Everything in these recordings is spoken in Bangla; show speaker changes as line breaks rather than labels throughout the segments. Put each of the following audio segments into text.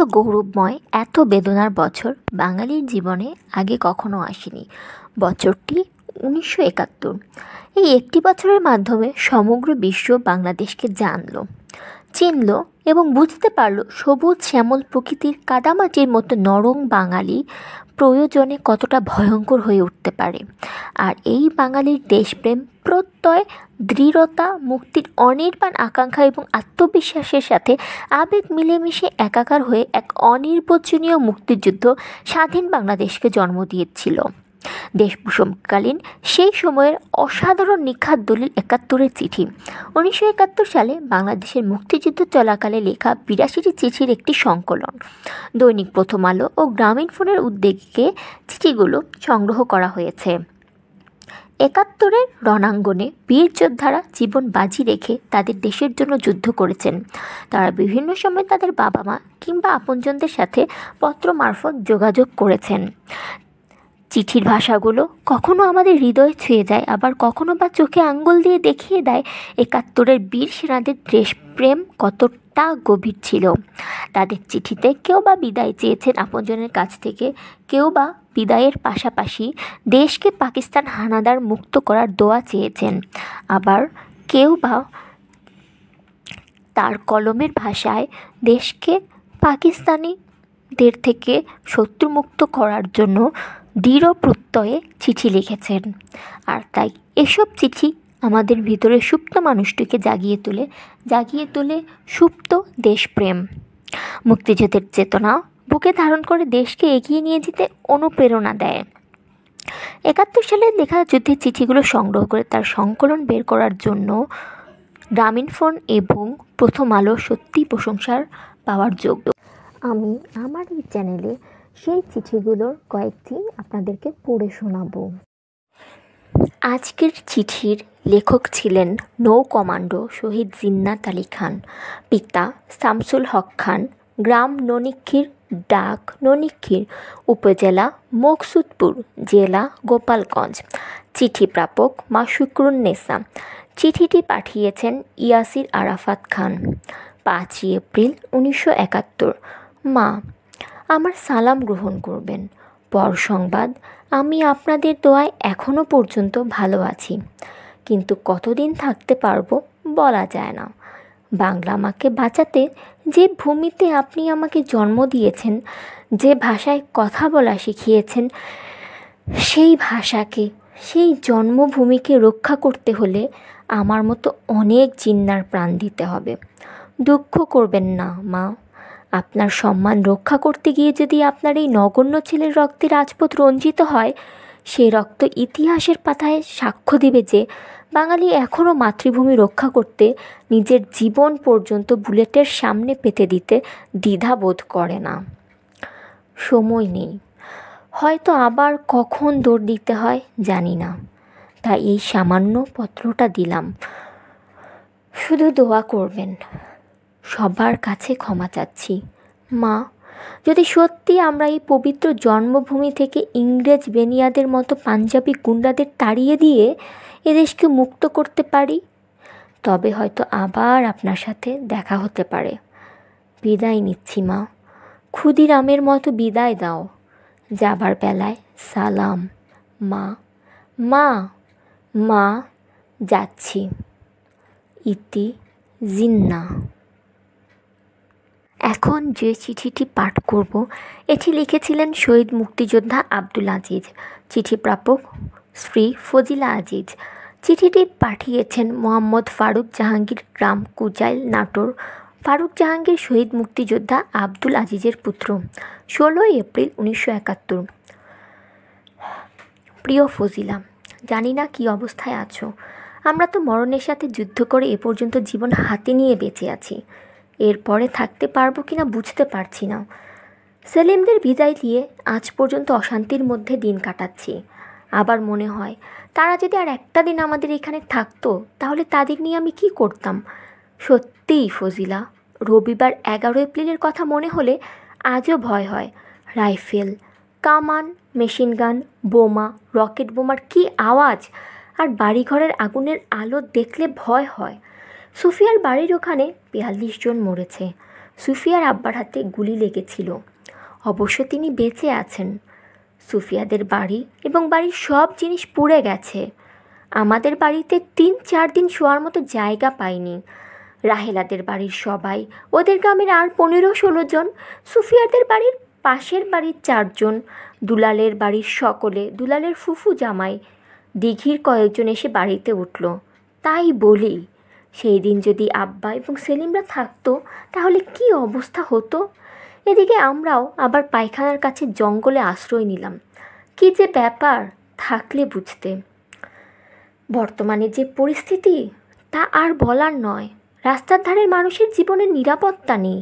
এত গৌরবময় এত বেদনার বছর বাঙালির জীবনে আগে কখনো আসেনি বছরটি উনিশশো একাত্তর এই একটি বছরের মাধ্যমে সমগ্র বিশ্ব বাংলাদেশকে জানল চিনল এবং বুঝতে পারল সবুজ শ্যামল প্রকৃতির কাদামাটির মতো নরম বাঙালি প্রয়োজনে কতটা ভয়ঙ্কর হয়ে উঠতে পারে আর এই বাঙালির দেশপ্রেম প্রত্যয় দৃঢ়তা মুক্তির অনির্বাণ আকাঙ্ক্ষা এবং আত্মবিশ্বাসের সাথে আবেগ মিলেমিশে একাকার হয়ে এক অনির্বচনীয় মুক্তিযুদ্ধ স্বাধীন বাংলাদেশকে জন্ম দিয়েছিল দেশভূষণকালীন সেই সময়ের অসাধারণ নিখাত দলিল একাত্তরের চিঠি উনিশশো একাত্তর সালে বাংলাদেশের মুক্তিযুদ্ধ চলাকালে লেখা বিরাশিটি চিঠির একটি সংকলন দৈনিক প্রথম আলো ও গ্রামীণ ফোনের উদ্যোগে চিঠিগুলো সংগ্রহ করা হয়েছে একাত্তরের রণাঙ্গনে বীর যোদ্ধারা জীবন বাজি রেখে তাদের দেশের জন্য যুদ্ধ করেছেন তারা বিভিন্ন সময় তাদের বাবা মা কিংবা আপনজনদের সাথে পত্র মারফত যোগাযোগ করেছেন চিঠির ভাষাগুলো কখনো আমাদের হৃদয় ছুঁয়ে যায় আবার কখনো বা চোখে আঙ্গুল দিয়ে দেখিয়ে দেয় একাত্তরের বীর সেনাদের দেশ প্রেম কতটা গভীর ছিল তাদের চিঠিতে কেউ বা বিদায় চেয়েছেন আপনজনের কাছ থেকে কেউ বা বিদায়ের পাশাপাশি দেশকে পাকিস্তান হানাদার মুক্ত করার দোয়া চেয়েছেন আবার কেউ বা তার কলমের ভাষায় দেশকে পাকিস্তানিদের থেকে শত্রুমুক্ত করার জন্য দৃঢ় প্রত্যয়ে চিঠি লিখেছেন আর তাই এসব চিঠি আমাদের ভিতরে সুপ্ত মানুষটিকে জাগিয়ে তোলে জাগিয়ে তোলে সুপ্ত দেশপ্রেম মুক্তিযুদ্ধের চেতনা বুকে ধারণ করে দেশকে এগিয়ে নিয়ে যেতে অনুপ্রেরণা দেয় একাত্তর সালে লেখা যুদ্ধের চিঠিগুলো সংগ্রহ করে তার সংকলন বের করার জন্য গ্রামীণ ফোন এবং প্রথম আলো সত্যি প্রশংসার পাওয়ার যোগ্য আমি আমার এই চ্যানেলে সেই চিঠিগুলোর কয়েকটি আপনাদেরকে পড়ে শোনাব আজকের চিঠির লেখক ছিলেন নৌ কমান্ডো শহীদ জিন্নাত আলী খান পিতা শামসুল হক খান গ্রাম ননিক্ষীর ডাক ননিক্ষীর উপজেলা মকসুদপুর জেলা গোপালগঞ্জ চিঠি প্রাপক মা নেসা চিঠিটি পাঠিয়েছেন ইয়াসির আরাফাত খান পাঁচই এপ্রিল উনিশশো একাত্তর মা আমার সালাম গ্রহণ করবেন পর সংবাদ আমি আপনাদের দোয়ায় এখনও পর্যন্ত ভালো আছি কিন্তু কতদিন থাকতে পারবো বলা যায় না বাংলা আমাকে বাঁচাতে যে ভূমিতে আপনি আমাকে জন্ম দিয়েছেন যে ভাষায় কথা বলা শিখিয়েছেন সেই ভাষাকে সেই জন্মভূমিকে রক্ষা করতে হলে আমার মতো অনেক জিন্নার প্রাণ দিতে হবে দুঃখ করবেন না মা আপনার সম্মান রক্ষা করতে গিয়ে যদি আপনার এই নগণ্য ছেলের রক্তে রাজপথ রঞ্জিত হয় সে রক্ত ইতিহাসের পাতায় সাক্ষ্য দিবে যে বাঙালি এখনও মাতৃভূমি রক্ষা করতে নিজের জীবন পর্যন্ত বুলেটের সামনে পেতে দিতে দ্বিধা বোধ করে না সময় নেই হয়তো আবার কখন দৌড় দিতে হয় জানি না তাই এই সামান্য পত্রটা দিলাম শুধু দোয়া করবেন সবার কাছে ক্ষমা চাচ্ছি মা যদি সত্যি আমরা এই পবিত্র জন্মভূমি থেকে ইংরেজ বেনিয়াদের মতো পাঞ্জাবি গুন্ডাদের তাড়িয়ে দিয়ে এদেশকে মুক্ত করতে পারি তবে হয়তো আবার আপনার সাথে দেখা হতে পারে বিদায় নিচ্ছি মা ক্ষুদিরামের মতো বিদায় দাও যাবার বেলায় সালাম মা মা মা যাচ্ছি ইতি জিন্না এখন যে চিঠিটি পাঠ করব এটি লিখেছিলেন শহীদ মুক্তিযোদ্ধা আব্দুল আজিজ চিঠি প্রাপক শ্রী ফজিলা আজিজ চিঠিটি পাঠিয়েছেন মোহাম্মদ ফারুক জাহাঙ্গীর গ্রাম কুজাইল নাটোর ফারুক জাহাঙ্গীর শহীদ মুক্তিযোদ্ধা আব্দুল আজিজের পুত্র ষোলোই এপ্রিল উনিশশো একাত্তর প্রিয় ফজিলা জানি না কি অবস্থায় আছো আমরা তো মরণের সাথে যুদ্ধ করে এ পর্যন্ত জীবন হাতে নিয়ে বেঁচে আছি এরপরে থাকতে পারবো কি না বুঝতে পারছি না সেলিমদের বিদায় দিয়ে আজ পর্যন্ত অশান্তির মধ্যে দিন কাটাচ্ছি আবার মনে হয় তারা যদি আর একটা দিন আমাদের এখানে থাকতো তাহলে তাদের নিয়ে আমি কি করতাম সত্যিই ফজিলা রবিবার এগারো এপ্রিলের কথা মনে হলে আজও ভয় হয় রাইফেল কামান মেশিন গান বোমা রকেট বোমার কি আওয়াজ আর বাড়িঘরের আগুনের আলো দেখলে ভয় হয় সুফিয়ার বাড়ির ওখানে বিয়াল্লিশ জন মরেছে সুফিয়ার আব্বার হাতে গুলি লেগেছিল অবশ্য তিনি বেঁচে আছেন সুফিয়াদের বাড়ি এবং বাড়ির সব জিনিস পুড়ে গেছে আমাদের বাড়িতে তিন চার দিন শোয়ার মতো জায়গা পাইনি রাহেলাদের বাড়ির সবাই ওদের গ্রামের আর পনেরো ষোলো জন সুফিয়াদের বাড়ির পাশের বাড়ির চারজন দুলালের বাড়ির সকলে দুলালের ফুফু জামাই দিঘির কয়েকজন এসে বাড়িতে উঠল তাই বলি সেই দিন যদি আব্বা এবং সেলিমরা থাকতো তাহলে কি অবস্থা হতো এদিকে আমরাও আবার পায়খানার কাছে জঙ্গলে আশ্রয় নিলাম কি যে ব্যাপার থাকলে বুঝতে বর্তমানে যে পরিস্থিতি তা আর বলার নয় রাস্তার ধারের মানুষের জীবনের নিরাপত্তা নেই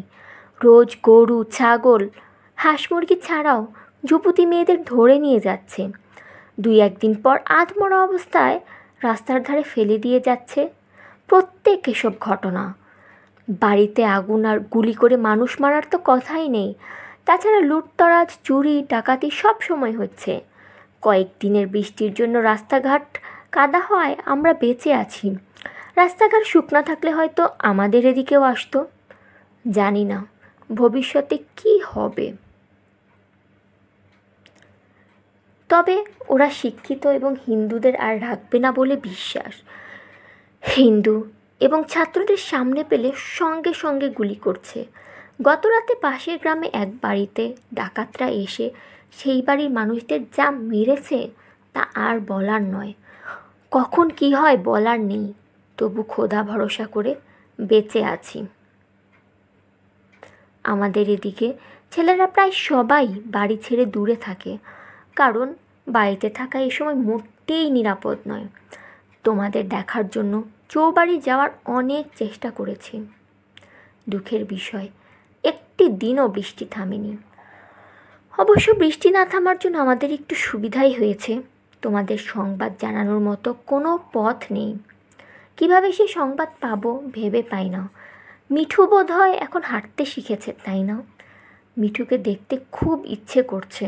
রোজ গরু ছাগল হাঁস মুরগি ছাড়াও যুবতী মেয়েদের ধরে নিয়ে যাচ্ছে দুই একদিন পর আধমরা অবস্থায় রাস্তার ধারে ফেলে দিয়ে যাচ্ছে প্রত্যেক এসব ঘটনা বাড়িতে আগুন আর গুলি করে মানুষ মারার তো কথাই নেই তাছাড়া লুটতরাজ চুরি ডাকাতি সব সময় হচ্ছে কয়েকদিনের বৃষ্টির জন্য রাস্তাঘাট কাদা হয় আমরা বেঁচে আছি রাস্তাঘাট শুকনা থাকলে হয়তো আমাদের এদিকেও আসতো জানি না ভবিষ্যতে কি হবে তবে ওরা শিক্ষিত এবং হিন্দুদের আর রাখবে না বলে বিশ্বাস হিন্দু এবং ছাত্রদের সামনে পেলে সঙ্গে সঙ্গে গুলি করছে গত রাতে পাশের গ্রামে এক বাড়িতে ডাকাতরা এসে সেই বাড়ির মানুষদের যা মেরেছে তা আর বলার নয় কখন কি হয় বলার নেই তবু খোদা ভরসা করে বেঁচে আছি আমাদের এদিকে ছেলেরা প্রায় সবাই বাড়ি ছেড়ে দূরে থাকে কারণ বাড়িতে থাকা এ সময় মোটেই নিরাপদ নয় তোমাদের দেখার জন্য চৌবাড়ি যাওয়ার অনেক চেষ্টা করেছি দুঃখের বিষয় একটি দিনও বৃষ্টি থামেনি অবশ্য বৃষ্টি না থামার জন্য আমাদের একটু সুবিধাই হয়েছে তোমাদের সংবাদ জানানোর মতো কোনো পথ নেই কিভাবে সে সংবাদ পাবো ভেবে পাই না মিঠু বোধ হয় এখন হাঁটতে শিখেছে তাই না মিঠুকে দেখতে খুব ইচ্ছে করছে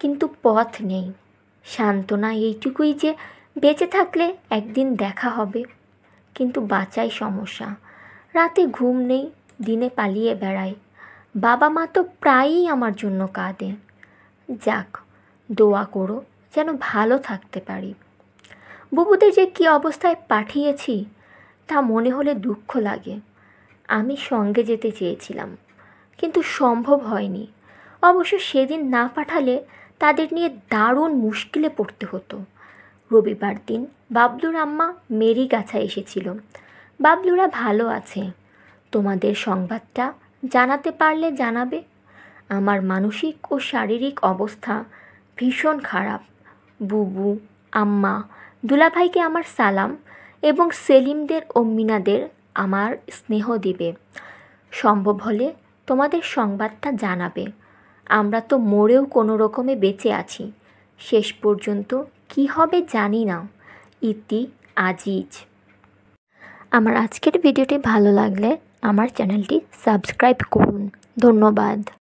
কিন্তু পথ নেই সান্ত্বনা এইটুকুই যে বেঁচে থাকলে একদিন দেখা হবে কিন্তু বাঁচাই সমস্যা রাতে ঘুম নেই দিনে পালিয়ে বেড়াই বাবা মা তো প্রায়ই আমার জন্য কাঁদে যাক দোয়া করো যেন ভালো থাকতে পারি বুবুদের যে কী অবস্থায় পাঠিয়েছি তা মনে হলে দুঃখ লাগে আমি সঙ্গে যেতে চেয়েছিলাম কিন্তু সম্ভব হয়নি অবশ্য সেদিন না পাঠালে তাদের নিয়ে দারুণ মুশকিলে পড়তে হতো রবিবার দিন বাবলুর আম্মা মেরি গাছা এসেছিল বাবলুরা ভালো আছে তোমাদের সংবাদটা জানাতে পারলে জানাবে আমার মানসিক ও শারীরিক অবস্থা ভীষণ খারাপ বুবু আম্মা দুলাভাইকে আমার সালাম এবং সেলিমদের ও মিনাদের আমার স্নেহ দিবে সম্ভব হলে তোমাদের সংবাদটা জানাবে আমরা তো মরেও কোনো রকমে বেঁচে আছি শেষ পর্যন্ত কি হবে জানি না ইতি আজিজ আমার আজকের ভিডিওটি ভালো লাগলে আমার চ্যানেলটি সাবস্ক্রাইব করুন ধন্যবাদ